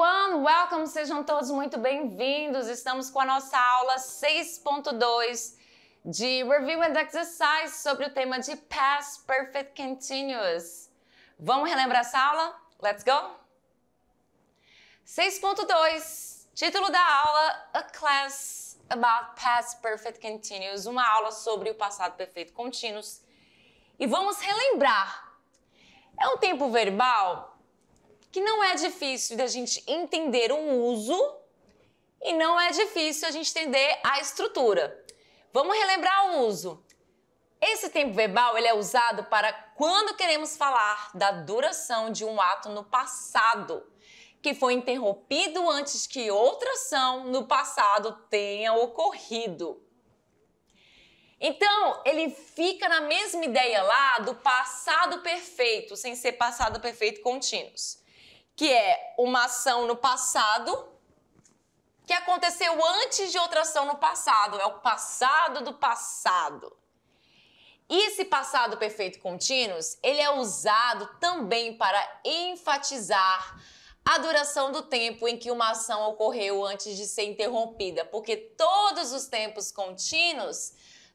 everyone, welcome, sejam todos muito bem-vindos. Estamos com a nossa aula 6.2 de Review and Exercise sobre o tema de Past Perfect Continuous. Vamos relembrar essa aula? Let's go! 6.2, título da aula, A Class About Past Perfect Continuous, uma aula sobre o passado perfeito contínuo. E vamos relembrar. É um tempo verbal que não é difícil da gente entender o uso e não é difícil a gente entender a estrutura. Vamos relembrar o uso. Esse tempo verbal ele é usado para quando queremos falar da duração de um ato no passado, que foi interrompido antes que outra ação no passado tenha ocorrido. Então, ele fica na mesma ideia lá do passado perfeito, sem ser passado perfeito contínuos que é uma ação no passado que aconteceu antes de outra ação no passado. É o passado do passado. E esse passado perfeito contínuo, ele é usado também para enfatizar a duração do tempo em que uma ação ocorreu antes de ser interrompida, porque todos os tempos contínuos,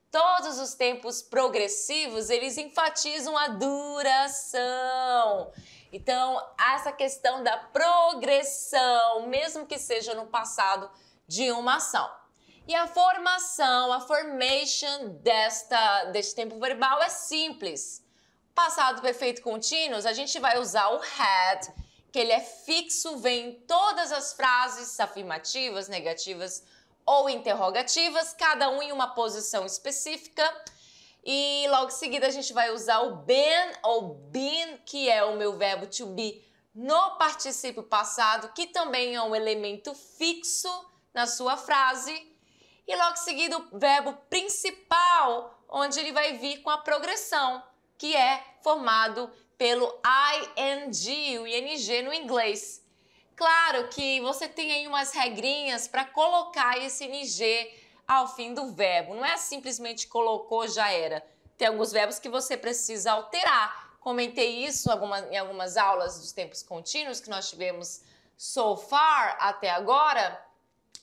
todos os tempos progressivos, eles enfatizam a duração. Então, essa questão da progressão, mesmo que seja no passado, de uma ação. E a formação, a formation desta, deste tempo verbal é simples. Passado perfeito contínuo, a gente vai usar o had, que ele é fixo, vem em todas as frases afirmativas, negativas ou interrogativas, cada um em uma posição específica. E logo em seguida a gente vai usar o been ou been, que é o meu verbo to be no particípio passado, que também é um elemento fixo na sua frase. E logo em seguida o verbo principal, onde ele vai vir com a progressão, que é formado pelo ing, o ing no inglês. Claro que você tem aí umas regrinhas para colocar esse ing ao fim do verbo. Não é simplesmente colocou, já era. Tem alguns verbos que você precisa alterar. Comentei isso em algumas aulas dos tempos contínuos que nós tivemos so far até agora.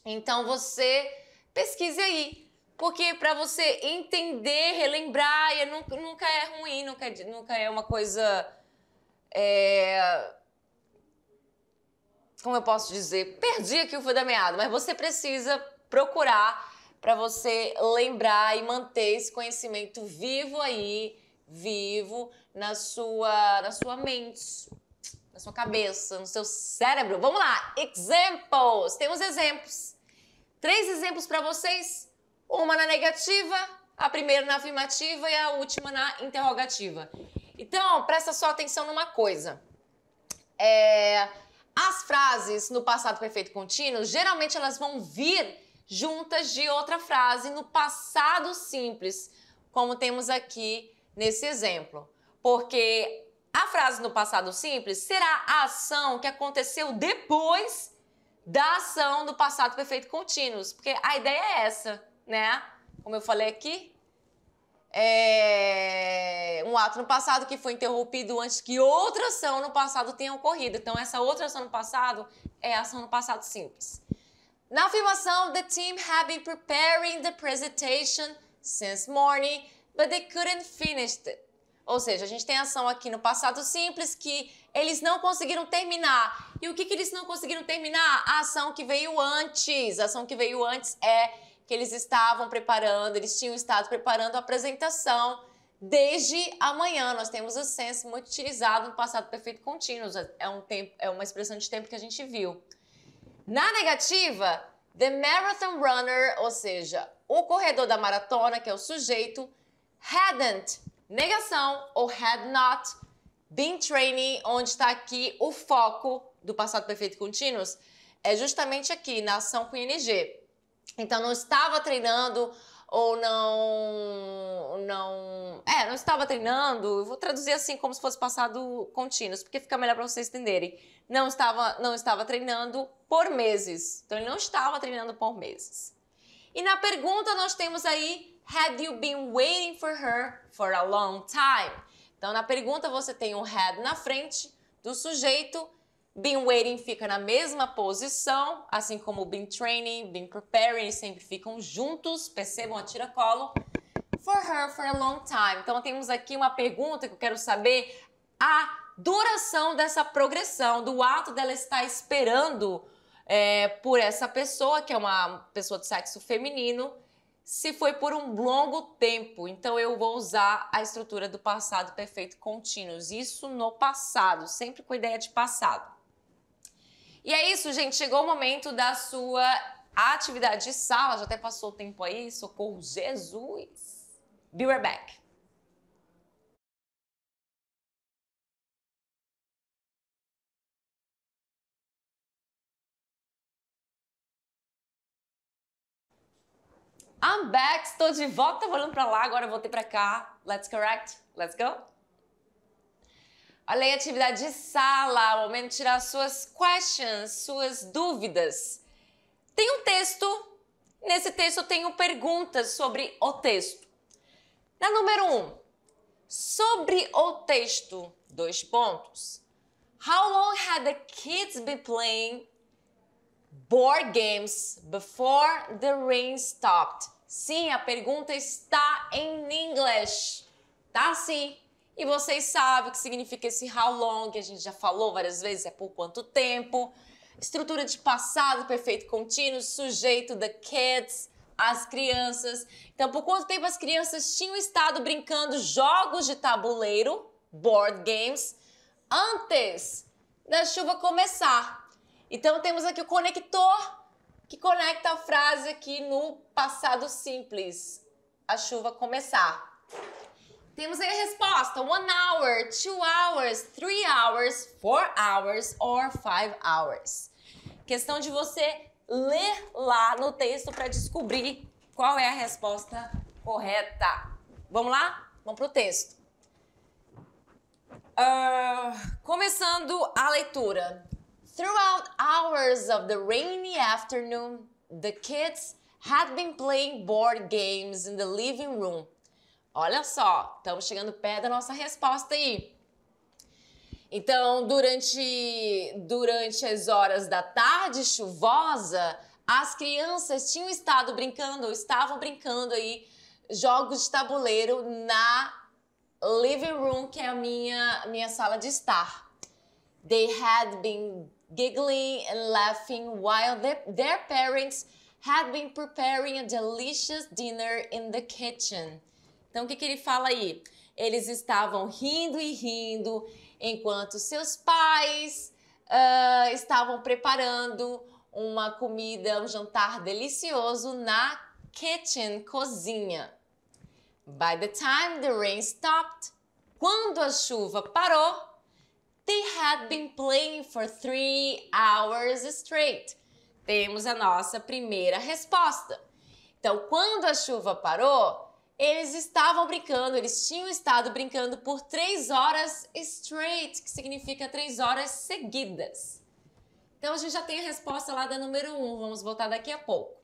Então você pesquise aí. Porque para você entender, relembrar, é nunca, nunca é ruim, nunca, é nunca é uma coisa. É... Como eu posso dizer? Perdi aqui o fio da meada, mas você precisa procurar para você lembrar e manter esse conhecimento vivo aí, vivo na sua, na sua mente, na sua cabeça, no seu cérebro. Vamos lá, exemplos. Temos exemplos. Três exemplos para vocês. Uma na negativa, a primeira na afirmativa e a última na interrogativa. Então, presta só atenção numa coisa. É, as frases no passado perfeito contínuo, geralmente elas vão vir juntas de outra frase no passado simples, como temos aqui nesse exemplo. Porque a frase no passado simples será a ação que aconteceu depois da ação do passado perfeito contínuo, porque a ideia é essa, né? Como eu falei aqui, é um ato no passado que foi interrompido antes que outra ação no passado tenha ocorrido. Então, essa outra ação no passado é a ação no passado simples. Na afirmação, the team had been preparing the presentation since morning, but they couldn't finish it. Ou seja, a gente tem ação aqui no passado simples que eles não conseguiram terminar. E o que, que eles não conseguiram terminar? A ação que veio antes. A ação que veio antes é que eles estavam preparando, eles tinham estado preparando a apresentação desde amanhã. Nós temos o sense muito utilizado no passado perfeito contínuo. É, um tempo, é uma expressão de tempo que a gente viu. Na negativa, The Marathon Runner, ou seja, o corredor da maratona, que é o sujeito, hadn't, negação, ou had not, been training, onde está aqui o foco do passado perfeito contínuo, é justamente aqui, na ação com ING. Então, não estava treinando ou não não é não estava treinando vou traduzir assim como se fosse passado contínuo porque fica melhor para vocês entenderem não estava não estava treinando por meses então ele não estava treinando por meses e na pergunta nós temos aí had you been waiting for her for a long time então na pergunta você tem um had na frente do sujeito Been waiting fica na mesma posição, assim como been training, been preparing, sempre ficam juntos, percebam a colo. For her for a long time. Então temos aqui uma pergunta que eu quero saber a duração dessa progressão, do ato dela estar esperando é, por essa pessoa, que é uma pessoa do sexo feminino, se foi por um longo tempo. Então eu vou usar a estrutura do passado perfeito contínuo. Isso no passado, sempre com a ideia de passado. E é isso, gente. Chegou o momento da sua atividade de sala. Já até passou o tempo aí. Socorro, Jesus. Be right back. I'm back, estou de volta, vou olhando pra lá, agora eu voltei pra cá. Let's correct, let's go. Além atividade de sala, o momento de tirar suas questions, suas dúvidas. Tem um texto. Nesse texto eu tenho perguntas sobre o texto. Na número 1, um, sobre o texto, dois pontos. How long had the kids been playing board games before the rain stopped? Sim, a pergunta está em inglês. Tá sim. E vocês sabem o que significa esse how long, a gente já falou várias vezes, é por quanto tempo. Estrutura de passado, perfeito contínuo, sujeito, the kids, as crianças. Então, por quanto tempo as crianças tinham estado brincando jogos de tabuleiro, board games, antes da chuva começar. Então, temos aqui o conector que conecta a frase aqui no passado simples, a chuva começar. Temos aí a resposta: one hour, two hours, three hours, four hours or five hours. Questão de você ler lá no texto para descobrir qual é a resposta correta. Vamos lá? Vamos pro texto. Uh, começando a leitura. Throughout hours of the rainy afternoon, the kids had been playing board games in the living room. Olha só, estamos chegando perto da nossa resposta aí. Então, durante, durante as horas da tarde chuvosa, as crianças tinham estado brincando, ou estavam brincando aí, jogos de tabuleiro na living room, que é a minha, minha sala de estar. They had been giggling and laughing while their parents had been preparing a delicious dinner in the kitchen. Então, o que, que ele fala aí? Eles estavam rindo e rindo enquanto seus pais uh, estavam preparando uma comida, um jantar delicioso na kitchen, cozinha. By the time the rain stopped, quando a chuva parou, they had been playing for three hours straight. Temos a nossa primeira resposta. Então, quando a chuva parou, eles estavam brincando, eles tinham estado brincando por três horas straight, que significa três horas seguidas. Então a gente já tem a resposta lá da número um, vamos voltar daqui a pouco.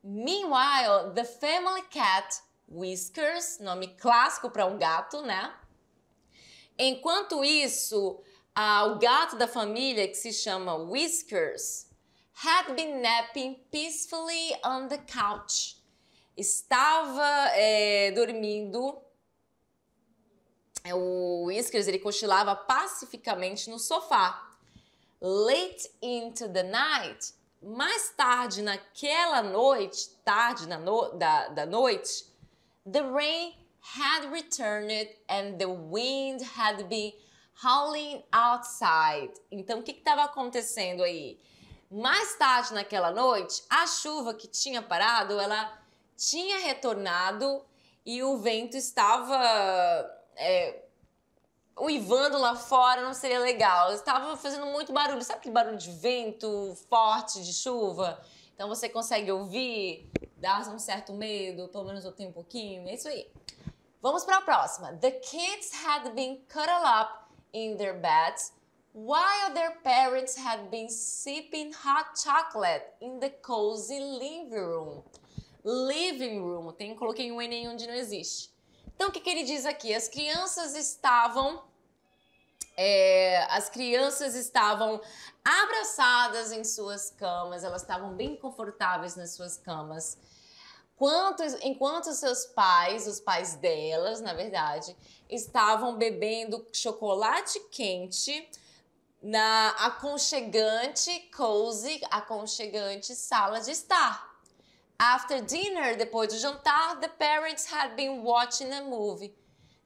Meanwhile, the family cat Whiskers, nome clássico para um gato, né? Enquanto isso, uh, o gato da família, que se chama Whiskers, had been napping peacefully on the couch estava é, dormindo. É, o Whiskers ele cochilava pacificamente no sofá. Late into the night, mais tarde naquela noite, tarde na no, da, da noite, the rain had returned and the wind had been howling outside. Então, o que estava acontecendo aí? Mais tarde naquela noite, a chuva que tinha parado, ela tinha retornado e o vento estava é, uivando lá fora, não seria legal. Estava fazendo muito barulho. Sabe aquele barulho de vento forte, de chuva? Então você consegue ouvir, dá um certo medo, pelo menos eu tenho um pouquinho. É isso aí. Vamos para a próxima. The kids had been cuddled up in their beds while their parents had been sipping hot chocolate in the cozy living room living room. Tem, coloquei um Enem onde não existe. Então, o que, que ele diz aqui? As crianças estavam. É, as crianças estavam abraçadas em suas camas, elas estavam bem confortáveis nas suas camas. Quanto, enquanto seus pais, os pais delas, na verdade, estavam bebendo chocolate quente na aconchegante, cozy, aconchegante sala de estar. After dinner, depois do jantar, the parents had been watching a movie.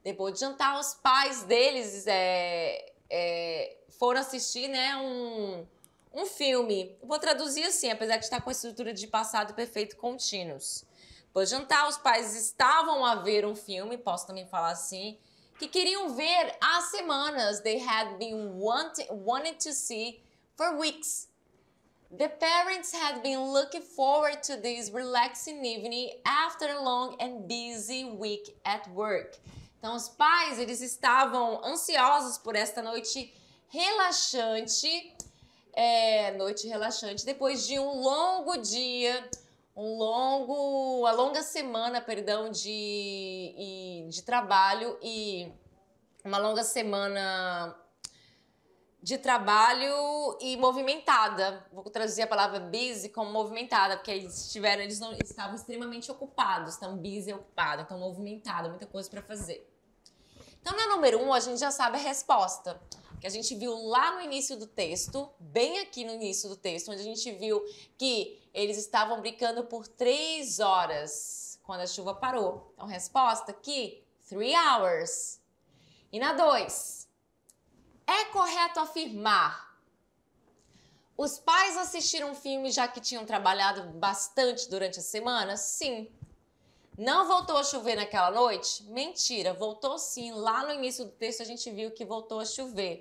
Depois do jantar, os pais deles é, é, foram assistir né, um, um filme. Vou traduzir assim, apesar de estar com a estrutura de passado perfeito contínuos. Depois do jantar, os pais estavam a ver um filme, posso também falar assim, que queriam ver há semanas. They had been wanting, wanting to see for weeks. The parents had been looking forward to this relaxing evening after a long and busy week at work. Então os pais, eles estavam ansiosos por esta noite relaxante, é, noite relaxante, depois de um longo dia, um longo, uma longa semana, perdão, de, de trabalho e uma longa semana de trabalho e movimentada. Vou traduzir a palavra busy como movimentada, porque eles eles não estavam extremamente ocupados, estão busy é ocupado, estão movimentada, muita coisa para fazer. Então, na número um, a gente já sabe a resposta, que a gente viu lá no início do texto, bem aqui no início do texto, onde a gente viu que eles estavam brincando por três horas quando a chuva parou. Então, resposta aqui, three hours. E na dois, é correto afirmar. Os pais assistiram o filme já que tinham trabalhado bastante durante a semana? Sim. Não voltou a chover naquela noite? Mentira, voltou sim. Lá no início do texto a gente viu que voltou a chover.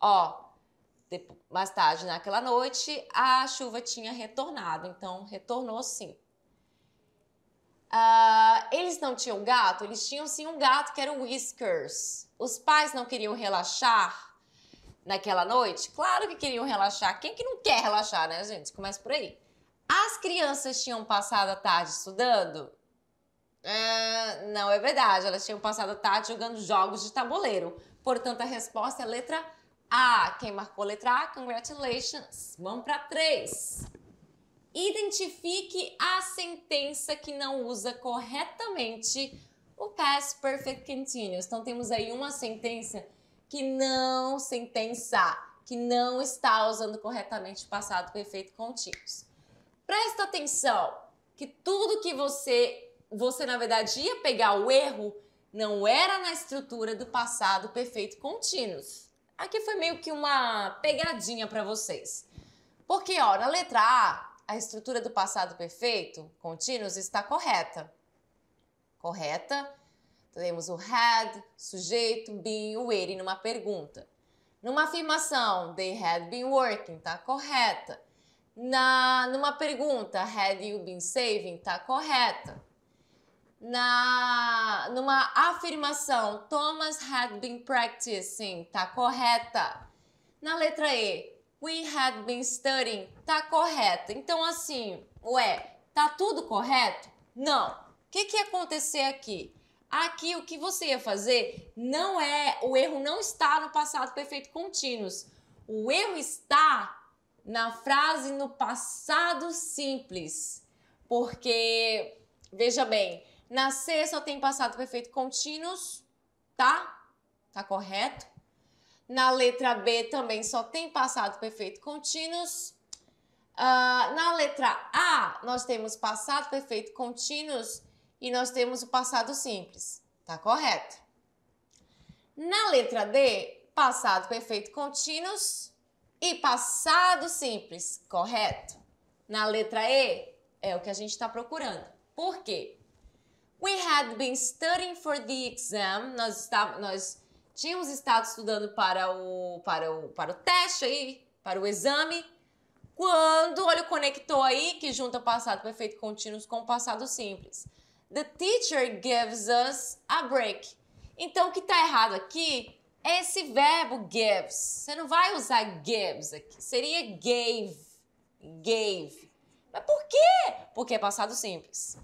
Ó, mais tarde naquela noite, a chuva tinha retornado, então retornou sim. Uh, eles não tinham gato? Eles tinham sim um gato que era o Whiskers. Os pais não queriam relaxar? naquela noite? Claro que queriam relaxar. Quem que não quer relaxar, né, gente? Começa por aí. As crianças tinham passado a tarde estudando? É, não é verdade, elas tinham passado a tarde jogando jogos de tabuleiro. Portanto, a resposta é letra A. Quem marcou a letra A, congratulations. Vamos para três. Identifique a sentença que não usa corretamente o past perfect continuous. Então, temos aí uma sentença que não sentença, que não está usando corretamente o passado perfeito contínuo. Presta atenção que tudo que você você na verdade ia pegar o erro não era na estrutura do passado perfeito contínuo. Aqui foi meio que uma pegadinha para vocês. Porque ó, na letra A, a estrutura do passado perfeito contínuo está correta. Correta? Temos o had, sujeito, been, o ele numa pergunta. Numa afirmação, they had been working, tá correta. Na, numa pergunta, had you been saving, tá correta. Na, numa afirmação, Thomas had been practicing, tá correta. Na letra E, we had been studying, tá correta. Então, assim, ué, tá tudo correto? Não. O que, que ia acontecer aqui? Aqui o que você ia fazer não é. O erro não está no passado perfeito contínuo. O erro está na frase no passado simples. Porque, veja bem, na C só tem passado perfeito contínuo, tá? Tá correto? Na letra B também só tem passado perfeito contínuo. Uh, ah, na letra A, nós temos passado perfeito contínuo e nós temos o passado simples, tá correto? Na letra D, passado perfeito contínuos e passado simples, correto? Na letra E, é o que a gente está procurando. Por quê? We had been studying for the exam. Nós, está, nós tínhamos estado estudando para o, para, o, para o teste aí, para o exame. Quando, olha o conector aí, que junta passado perfeito contínuo com passado simples. The teacher gives us a break. Então, o que está errado aqui é esse verbo gives. Você não vai usar gives aqui. Seria gave. Gave. Mas por quê? Porque é passado simples.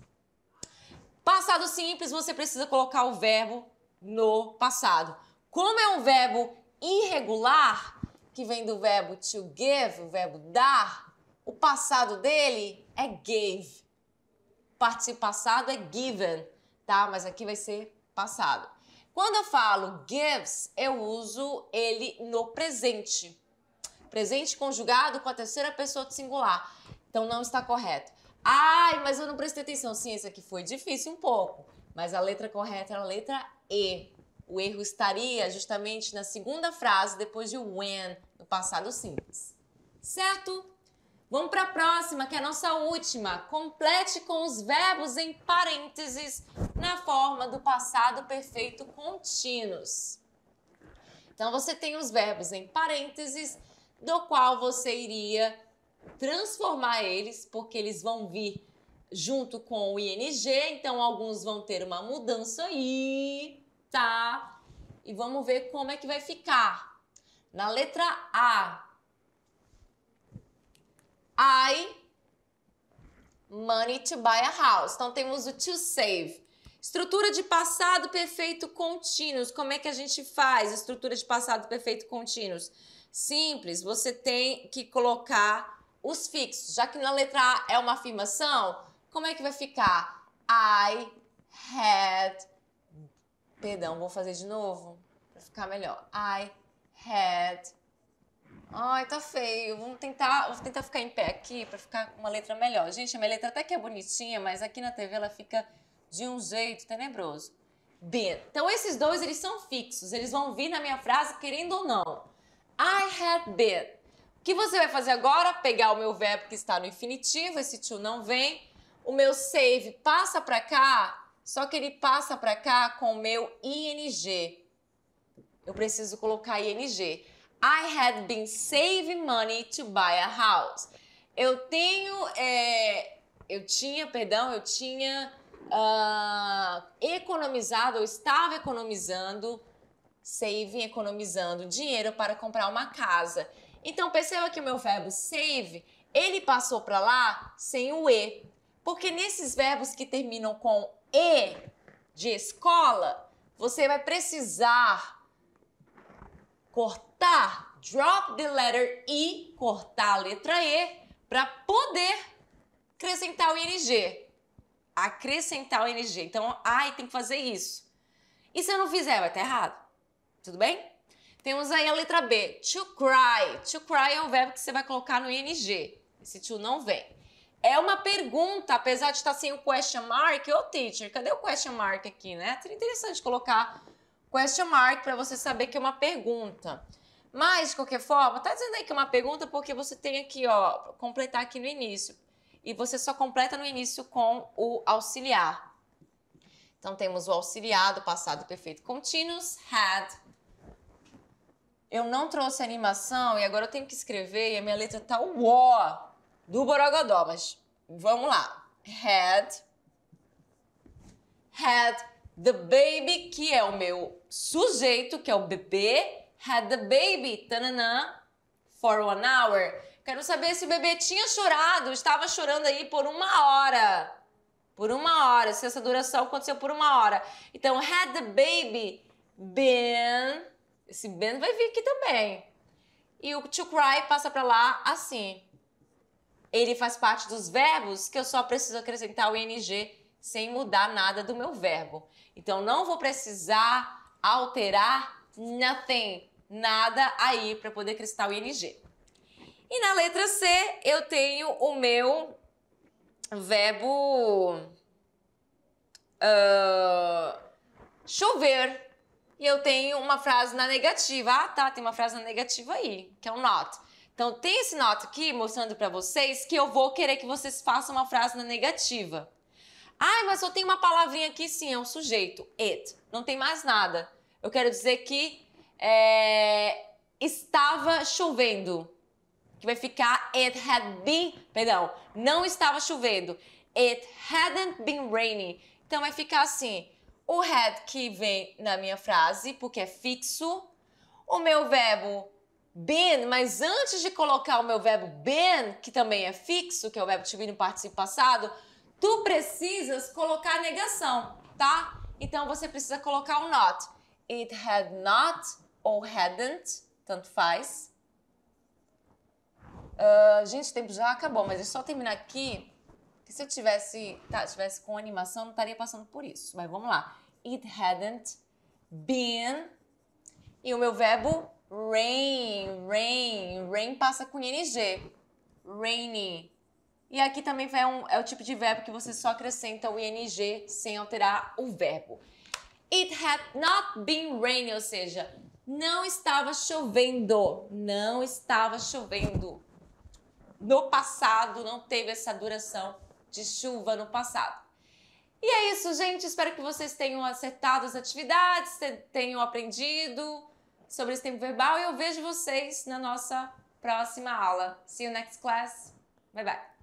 Passado simples, você precisa colocar o verbo no passado. Como é um verbo irregular, que vem do verbo to give, o verbo dar, o passado dele é gave participio passado é given, tá? Mas aqui vai ser passado. Quando eu falo gives, eu uso ele no presente. Presente conjugado com a terceira pessoa do singular. Então não está correto. Ai, mas eu não prestei atenção. Sim, esse aqui foi difícil um pouco. Mas a letra correta é a letra E. O erro estaria justamente na segunda frase, depois de when, no passado simples. Certo? Vamos para a próxima, que é a nossa última. Complete com os verbos em parênteses na forma do passado perfeito contínuos. Então você tem os verbos em parênteses, do qual você iria transformar eles, porque eles vão vir junto com o ING, então alguns vão ter uma mudança aí, tá? E vamos ver como é que vai ficar. Na letra A, I money to buy a house. Então temos o to save. Estrutura de passado perfeito contínuos. Como é que a gente faz estrutura de passado perfeito contínuos? Simples, você tem que colocar os fixos. Já que na letra A é uma afirmação, como é que vai ficar? I had. Perdão, vou fazer de novo para ficar melhor. I had Ai, tá feio. Vamos tentar, vou tentar ficar em pé aqui para ficar uma letra melhor. Gente, a minha letra até que é bonitinha, mas aqui na TV ela fica de um jeito tenebroso. B. Então esses dois eles são fixos, eles vão vir na minha frase querendo ou não. I had been. O que você vai fazer agora? Pegar o meu verbo que está no infinitivo, esse to não vem. O meu save passa para cá, só que ele passa para cá com o meu ing. Eu preciso colocar ing. I had been saving money to buy a house. Eu tenho. É, eu tinha, perdão, eu tinha uh, economizado, eu estava economizando, saving, economizando dinheiro para comprar uma casa. Então perceba que o meu verbo save, ele passou para lá sem o e. Porque nesses verbos que terminam com e de escola, você vai precisar cortar cortar, drop the letter I, cortar a letra E, para poder acrescentar o ING. Acrescentar o ING. Então, ai, tem que fazer isso. E se eu não fizer, vai estar tá errado. Tudo bem? Temos aí a letra B, to cry. To cry é um verbo que você vai colocar no ING. Esse to não vem. É uma pergunta, apesar de estar sem o question mark. Ô, teacher, cadê o question mark aqui, né? É interessante colocar question mark para você saber que é uma pergunta. Mas, de qualquer forma, tá dizendo aí que é uma pergunta porque você tem aqui, ó, completar aqui no início. E você só completa no início com o auxiliar. Então, temos o auxiliar do passado perfeito continuous, had. Eu não trouxe animação e agora eu tenho que escrever e a minha letra tá o O do Borogodó, mas vamos lá. Had. Had the baby, que é o meu sujeito, que é o bebê had the baby, tananã, for one hour. Quero saber se o bebê tinha chorado, estava chorando aí por uma hora. Por uma hora, se essa duração aconteceu por uma hora. Então, had the baby been... Esse been vai vir aqui também. E o to cry passa para lá assim. Ele faz parte dos verbos que eu só preciso acrescentar o ing sem mudar nada do meu verbo. Então, não vou precisar alterar nothing, nada aí para poder cristal ING. E na letra C, eu tenho o meu verbo uh, chover. E eu tenho uma frase na negativa. Ah, tá, tem uma frase na negativa aí, que é um not. Então, tem esse not aqui mostrando para vocês que eu vou querer que vocês façam uma frase na negativa. Ai, mas só tem uma palavrinha aqui, sim, é um sujeito. It. Não tem mais nada. Eu quero dizer que é, estava chovendo. Que vai ficar it had been, perdão, não estava chovendo. It hadn't been raining. Então vai ficar assim: o had que vem na minha frase, porque é fixo. O meu verbo been, mas antes de colocar o meu verbo been, que também é fixo, que é o verbo to be no participo passado, tu precisas colocar a negação, tá? Então você precisa colocar o not it had not ou hadn't, tanto faz. Uh, gente, o tempo já acabou, mas eu só terminar aqui. Que se eu tivesse, tá, tivesse com animação, não estaria passando por isso. Mas vamos lá. It hadn't been. E o meu verbo rain, rain. Rain passa com ing. Rainy. E aqui também é, um, é o tipo de verbo que você só acrescenta o ing sem alterar o verbo. It had not been raining, ou seja, não estava chovendo. Não estava chovendo. No passado, não teve essa duração de chuva no passado. E é isso, gente. Espero que vocês tenham acertado as atividades, tenham aprendido sobre esse tempo verbal e eu vejo vocês na nossa próxima aula. See you next class. Bye bye.